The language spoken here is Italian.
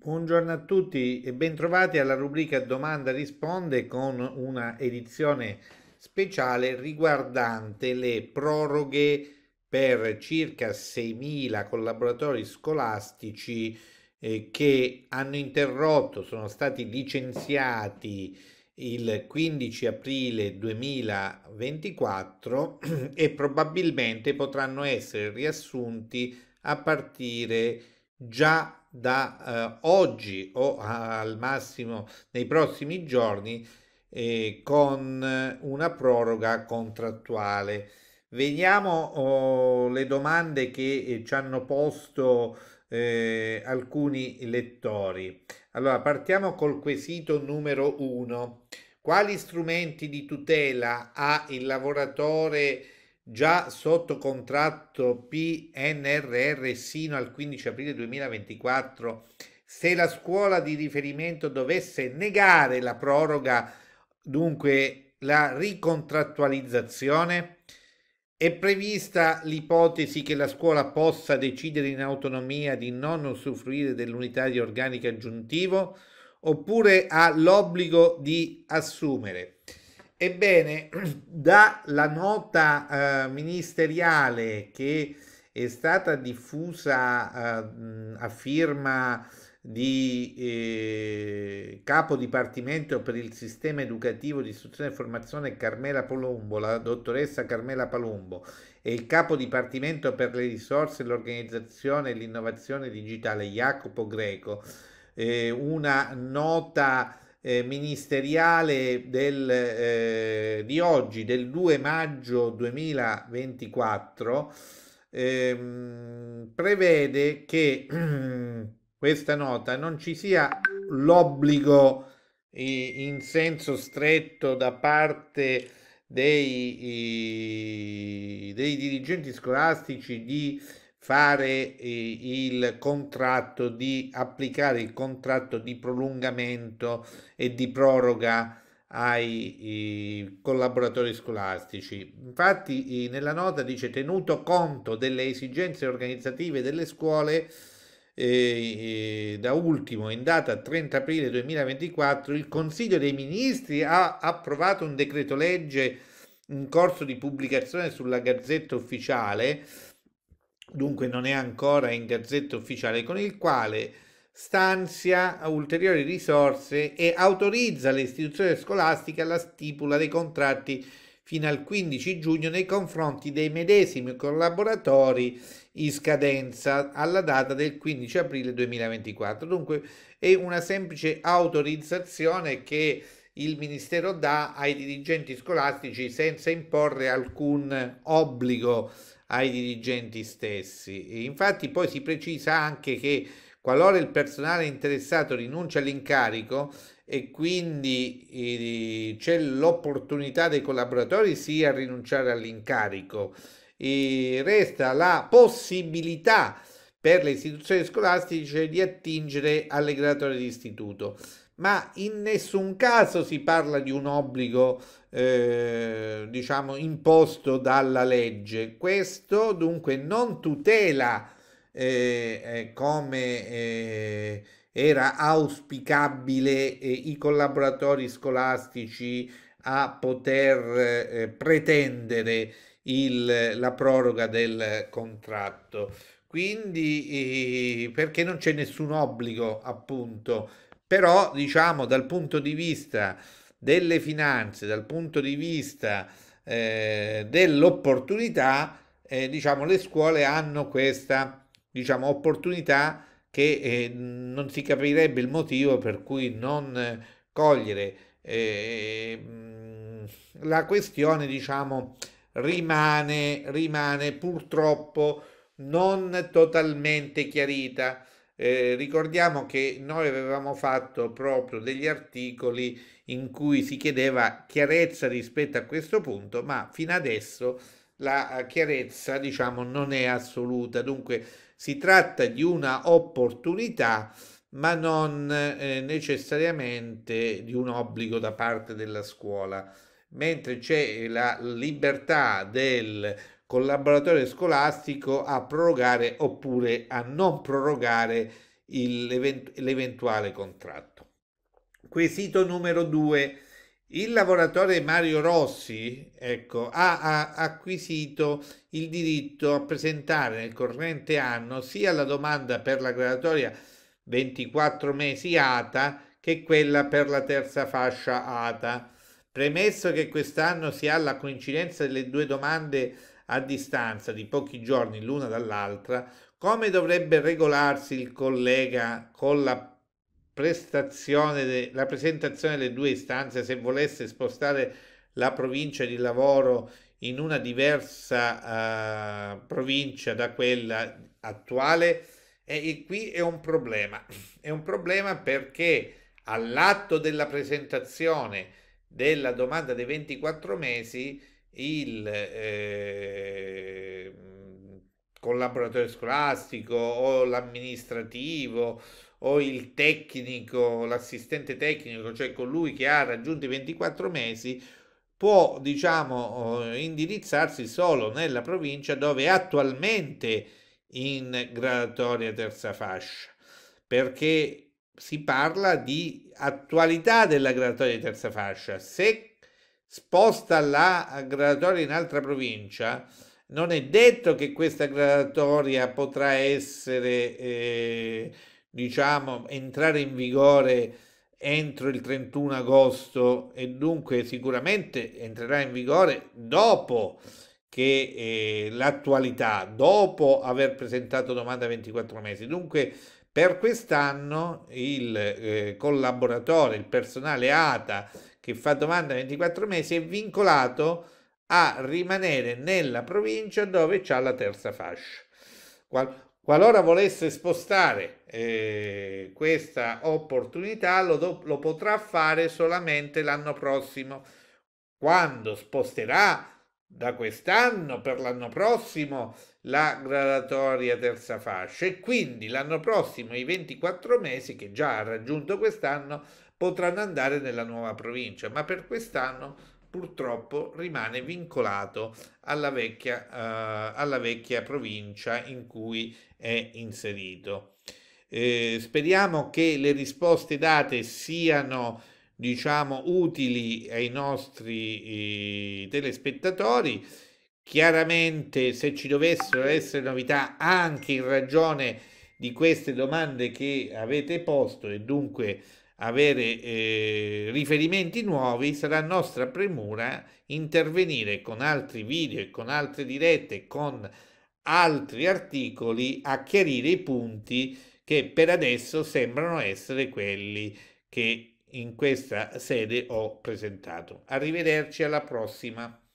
Buongiorno a tutti e bentrovati alla rubrica Domanda risponde con una edizione speciale riguardante le proroghe per circa 6.000 collaboratori scolastici eh, che hanno interrotto, sono stati licenziati il 15 aprile 2024 e probabilmente potranno essere riassunti a partire già da eh, oggi o al massimo nei prossimi giorni eh, con una proroga contrattuale. Vediamo oh, le domande che eh, ci hanno posto eh, alcuni lettori. Allora, partiamo col quesito numero uno. Quali strumenti di tutela ha il lavoratore già sotto contratto PNRR sino al 15 aprile 2024, se la scuola di riferimento dovesse negare la proroga, dunque la ricontrattualizzazione, è prevista l'ipotesi che la scuola possa decidere in autonomia di non usufruire dell'unità di organico aggiuntivo oppure ha l'obbligo di assumere. Ebbene, dalla nota eh, ministeriale che è stata diffusa eh, a firma di eh, capo dipartimento per il sistema educativo di istruzione e formazione Carmela Palombo, la dottoressa Carmela Palumbo, e il capo dipartimento per le risorse, l'organizzazione e l'innovazione digitale Jacopo Greco, eh, una nota eh, ministeriale del, eh, di oggi, del 2 maggio 2024, ehm, prevede che questa nota non ci sia l'obbligo in senso stretto da parte dei, dei dirigenti scolastici di fare eh, il contratto di applicare il contratto di prolungamento e di proroga ai, ai collaboratori scolastici. Infatti nella nota dice tenuto conto delle esigenze organizzative delle scuole eh, eh da ultimo in data 30 aprile 2024 il Consiglio dei Ministri ha approvato un decreto legge in corso di pubblicazione sulla Gazzetta Ufficiale dunque non è ancora in gazzetta ufficiale, con il quale stanzia ulteriori risorse e autorizza le istituzioni scolastiche alla stipula dei contratti fino al 15 giugno nei confronti dei medesimi collaboratori in scadenza alla data del 15 aprile 2024. Dunque è una semplice autorizzazione che il Ministero dà ai dirigenti scolastici senza imporre alcun obbligo ai dirigenti stessi. Infatti poi si precisa anche che qualora il personale interessato rinuncia all'incarico e quindi eh, c'è l'opportunità dei collaboratori sì a rinunciare all'incarico, resta la possibilità per le istituzioni scolastiche di attingere alle graduatorie di istituto ma in nessun caso si parla di un obbligo, eh, diciamo, imposto dalla legge. Questo dunque non tutela eh, eh, come eh, era auspicabile eh, i collaboratori scolastici a poter eh, pretendere il, la proroga del contratto. Quindi, perché non c'è nessun obbligo, appunto, però, diciamo, dal punto di vista delle finanze, dal punto di vista eh, dell'opportunità, eh, diciamo, le scuole hanno questa diciamo, opportunità che eh, non si capirebbe il motivo per cui non cogliere. Eh, la questione, diciamo, rimane, rimane purtroppo non totalmente chiarita eh, ricordiamo che noi avevamo fatto proprio degli articoli in cui si chiedeva chiarezza rispetto a questo punto, ma fino adesso la eh, chiarezza diciamo non è assoluta, dunque si tratta di una opportunità ma non eh, necessariamente di un obbligo da parte della scuola, mentre c'è la libertà del collaboratore scolastico a prorogare oppure a non prorogare l'eventuale contratto. Quesito numero 2. Il lavoratore Mario Rossi ecco, ha, ha acquisito il diritto a presentare nel corrente anno sia la domanda per la graduatoria 24 mesi ATA che quella per la terza fascia ATA. Premesso che quest'anno si ha la coincidenza delle due domande a distanza di pochi giorni l'una dall'altra, come dovrebbe regolarsi il collega con la prestazione, la presentazione delle due istanze se volesse spostare la provincia di lavoro in una diversa uh, provincia da quella attuale? E, e qui è un problema. È un problema perché all'atto della presentazione della domanda dei 24 mesi il eh, collaboratore scolastico o l'amministrativo o il tecnico, l'assistente tecnico, cioè colui che ha raggiunto i 24 mesi, può diciamo eh, indirizzarsi solo nella provincia dove è attualmente in graduatoria terza fascia, perché si parla di attualità della graduatoria di terza fascia. Se sposta la graduatoria in altra provincia, non è detto che questa graduatoria potrà essere, eh, diciamo, entrare in vigore entro il 31 agosto e dunque sicuramente entrerà in vigore dopo che eh, l'attualità, dopo aver presentato domanda 24 mesi. Dunque per quest'anno il eh, collaboratore, il personale ATA, che fa domanda 24 mesi è vincolato a rimanere nella provincia dove c'è la terza fascia. Qual- qualora volesse spostare eh, questa opportunità lo, do- lo potrà fare solamente l'anno prossimo. Quando sposterà da quest'anno per l'anno prossimo la gradatoria terza fascia e quindi l'anno prossimo i 24 mesi che già ha raggiunto quest'anno potranno andare nella nuova provincia, ma per quest'anno purtroppo rimane vincolato alla vecchia, uh, alla vecchia provincia in cui è inserito. Eh, speriamo che le risposte date siano diciamo utili ai nostri eh, telespettatori chiaramente se ci dovessero essere novità anche in ragione di queste domande che avete posto e dunque avere eh, riferimenti nuovi, sarà nostra premura intervenire con altri video e con altre dirette, con altri articoli a chiarire i punti che per adesso sembrano essere quelli che in questa sede ho presentato. Arrivederci alla prossima.